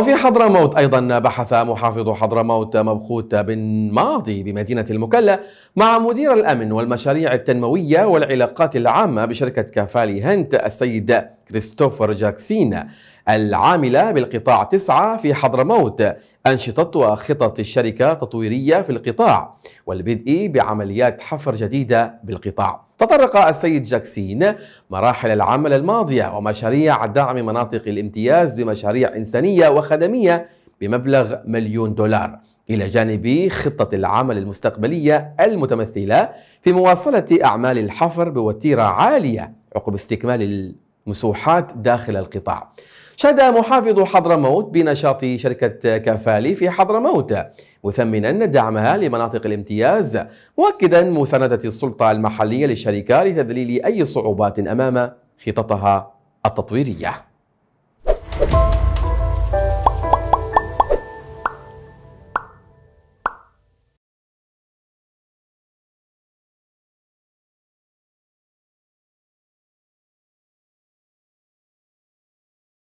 وفي حضرموت أيضا بحث محافظ حضرموت مبخوت بن ماضي بمدينة المكلا مع مدير الأمن والمشاريع التنموية والعلاقات العامة بشركة كافالي هنت السيد كريستوفر جاكسين العاملة بالقطاع 9 في حضرموت أنشطة وخطط الشركة تطويرية في القطاع والبدء بعمليات حفر جديدة بالقطاع تطرق السيد جاكسين مراحل العمل الماضية ومشاريع دعم مناطق الامتياز بمشاريع إنسانية وخدمية بمبلغ مليون دولار إلى جانب خطة العمل المستقبلية المتمثلة في مواصلة أعمال الحفر بوتيرة عالية عقب استكمال مسوحات داخل القطاع شهد محافظ حضرموت بنشاط شركة كفالي في حضرموت مثمنا دعمها لمناطق الامتياز مؤكدا مساندة السلطة المحلية للشركة لتذليل أي صعوبات أمام خططها التطويرية